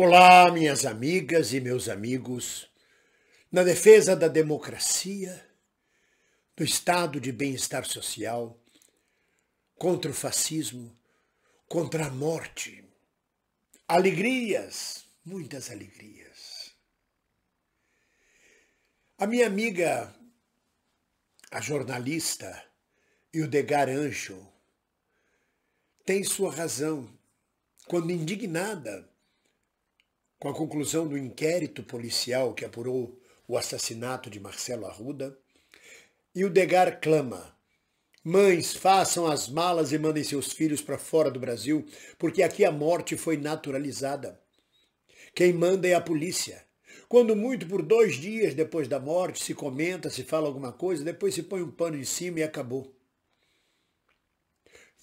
Olá, minhas amigas e meus amigos. Na defesa da democracia, do estado de bem-estar social, contra o fascismo, contra a morte. Alegrias, muitas alegrias. A minha amiga, a jornalista Ildegar Ancho, tem sua razão quando indignada com a conclusão do inquérito policial que apurou o assassinato de Marcelo Arruda, e o Degar clama: Mães, façam as malas e mandem seus filhos para fora do Brasil, porque aqui a morte foi naturalizada. Quem manda é a polícia. Quando muito por dois dias depois da morte, se comenta, se fala alguma coisa, depois se põe um pano em cima e acabou.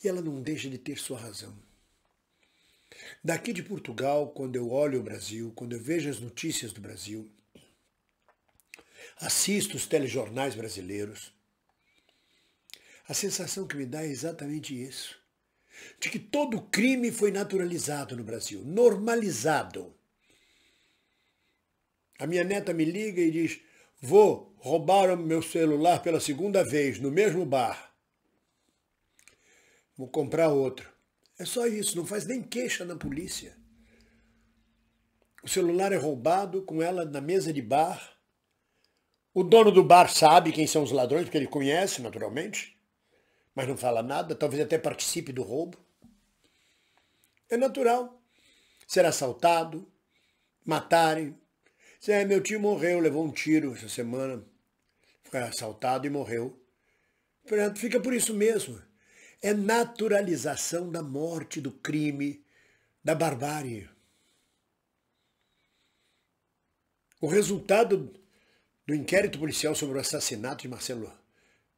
E ela não deixa de ter sua razão. Daqui de Portugal, quando eu olho o Brasil, quando eu vejo as notícias do Brasil, assisto os telejornais brasileiros, a sensação que me dá é exatamente isso. De que todo crime foi naturalizado no Brasil, normalizado. A minha neta me liga e diz: vou roubar o meu celular pela segunda vez no mesmo bar. Vou comprar outro. É só isso, não faz nem queixa na polícia. O celular é roubado com ela na mesa de bar. O dono do bar sabe quem são os ladrões, porque ele conhece, naturalmente, mas não fala nada, talvez até participe do roubo. É natural ser assaltado, matarem. É, meu tio morreu, levou um tiro essa semana, foi assaltado e morreu. Ah, fica por isso mesmo é naturalização da morte, do crime, da barbárie. O resultado do inquérito policial sobre o assassinato de Marcelo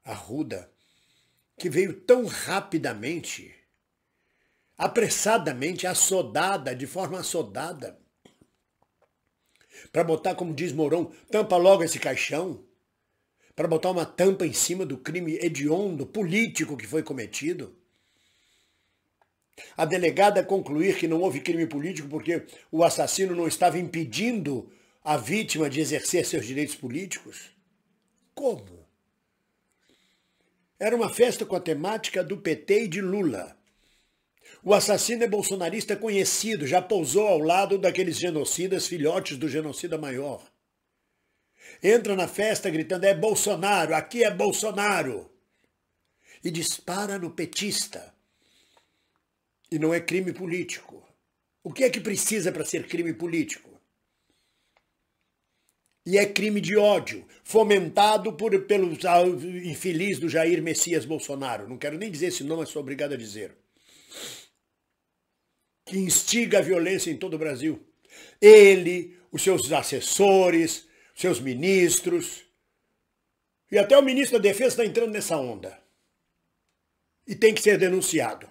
Arruda, que veio tão rapidamente, apressadamente, assodada, de forma assodada, para botar, como diz Mourão, tampa logo esse caixão, para botar uma tampa em cima do crime hediondo político que foi cometido? A delegada concluir que não houve crime político porque o assassino não estava impedindo a vítima de exercer seus direitos políticos? Como? Era uma festa com a temática do PT e de Lula. O assassino é bolsonarista conhecido, já pousou ao lado daqueles genocidas filhotes do genocida maior entra na festa gritando: é Bolsonaro, aqui é Bolsonaro. E dispara no petista. E não é crime político. O que é que precisa para ser crime político? E é crime de ódio, fomentado por, pelo infeliz do Jair Messias Bolsonaro. Não quero nem dizer esse nome, mas sou obrigado a dizer. Que instiga a violência em todo o Brasil. Ele, os seus assessores, seus ministros. E até o ministro da Defesa está entrando nessa onda. E tem que ser denunciado.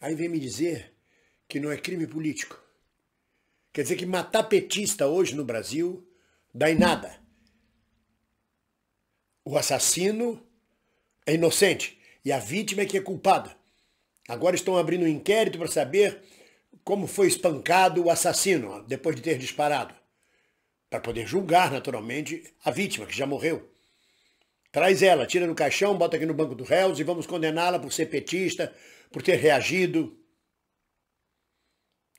Aí vem me dizer que não é crime político. Quer dizer que matar petista hoje no Brasil dá em nada. O assassino é inocente e a vítima é que é culpada. Agora estão abrindo um inquérito para saber como foi espancado o assassino depois de ter disparado, para poder julgar naturalmente a vítima que já morreu. Traz ela, tira no caixão, bota aqui no banco do réus e vamos condená-la por ser petista, por ter reagido.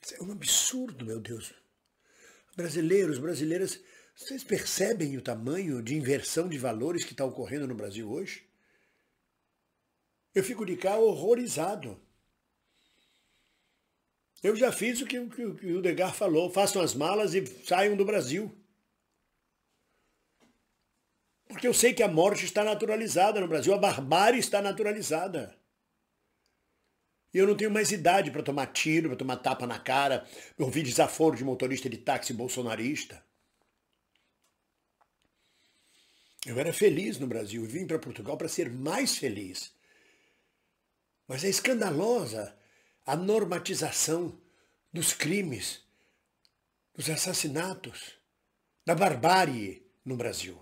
Isso é um absurdo, meu Deus. Brasileiros, brasileiras, vocês percebem o tamanho de inversão de valores que está ocorrendo no Brasil hoje? Eu fico de cá horrorizado. Eu já fiz o que, o que o Degar falou, façam as malas e saiam do Brasil. Porque eu sei que a morte está naturalizada no Brasil, a barbárie está naturalizada. E eu não tenho mais idade para tomar tiro, para tomar tapa na cara, ouvir desaforo de motorista de táxi bolsonarista. Eu era feliz no Brasil e vim para Portugal para ser mais feliz. Mas é escandalosa a normatização dos crimes, dos assassinatos, da barbárie no Brasil.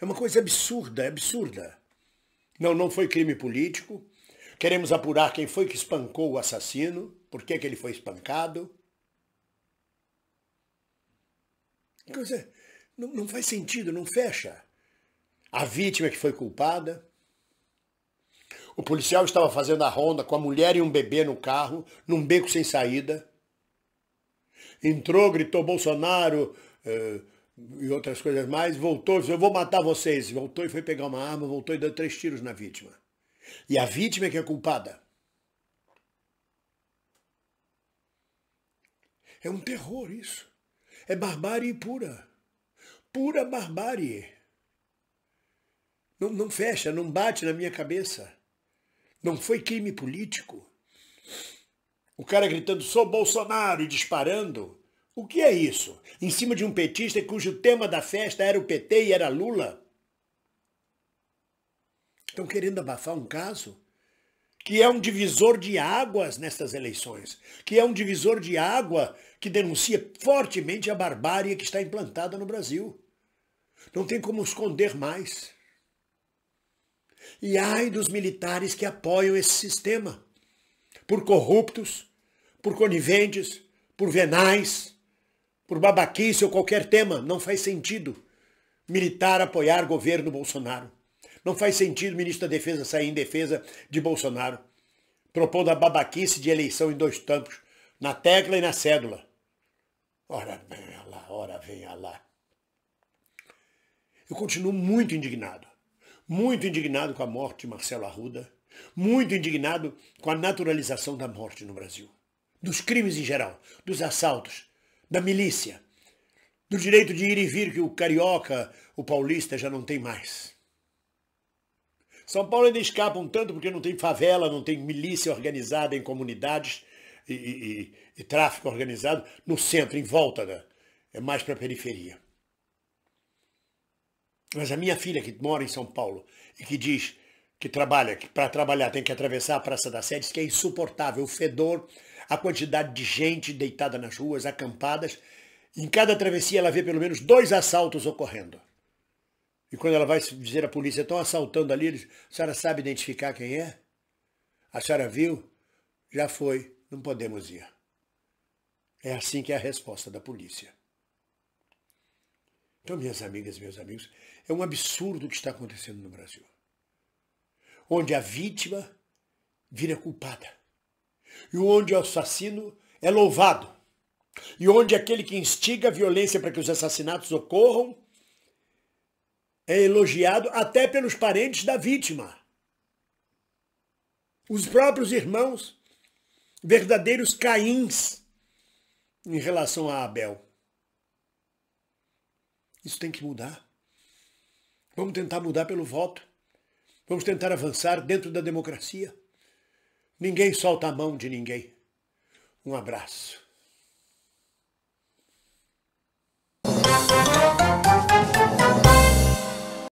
É uma coisa absurda, é absurda. Não, não foi crime político. Queremos apurar quem foi que espancou o assassino, por que, que ele foi espancado. não, não faz sentido, não fecha. A vítima que foi culpada, o policial estava fazendo a ronda com a mulher e um bebê no carro, num beco sem saída. Entrou, gritou Bolsonaro eh, e outras coisas mais, voltou, disse, eu vou matar vocês. Voltou e foi pegar uma arma, voltou e deu três tiros na vítima. E a vítima é que é culpada. É um terror isso. É barbárie pura. Pura barbárie. Não, não fecha, não bate na minha cabeça. Não foi crime político? O cara gritando sou Bolsonaro e disparando. O que é isso? Em cima de um petista cujo tema da festa era o PT e era Lula? Estão querendo abafar um caso? Que é um divisor de águas nestas eleições. Que é um divisor de água que denuncia fortemente a barbárie que está implantada no Brasil. Não tem como esconder mais. E ai dos militares que apoiam esse sistema, por corruptos, por coniventes, por venais, por babaquice ou qualquer tema. Não faz sentido militar apoiar governo Bolsonaro. Não faz sentido o ministro da Defesa sair em defesa de Bolsonaro, propondo a babaquice de eleição em dois tampos, na tecla e na cédula. Ora vem lá, ora vem lá. Eu continuo muito indignado muito indignado com a morte de Marcelo Arruda, muito indignado com a naturalização da morte no Brasil, dos crimes em geral, dos assaltos, da milícia, do direito de ir e vir que o carioca, o paulista já não tem mais. São Paulo ainda escapa um tanto porque não tem favela, não tem milícia organizada em comunidades e, e, e, e tráfico organizado no centro, em volta da. É mais para a periferia. Mas a minha filha, que mora em São Paulo e que diz que trabalha, que para trabalhar tem que atravessar a Praça da Sede, diz que é insuportável o fedor, a quantidade de gente deitada nas ruas, acampadas. Em cada travessia ela vê pelo menos dois assaltos ocorrendo. E quando ela vai dizer à polícia, estão assaltando ali, a senhora sabe identificar quem é? A senhora viu? Já foi, não podemos ir. É assim que é a resposta da polícia. Então, minhas amigas e meus amigos, é um absurdo o que está acontecendo no Brasil. Onde a vítima vira culpada. E onde o assassino é louvado. E onde aquele que instiga a violência para que os assassinatos ocorram é elogiado até pelos parentes da vítima. Os próprios irmãos, verdadeiros caíns em relação a Abel. Isso tem que mudar. Vamos tentar mudar pelo voto. Vamos tentar avançar dentro da democracia. Ninguém solta a mão de ninguém. Um abraço.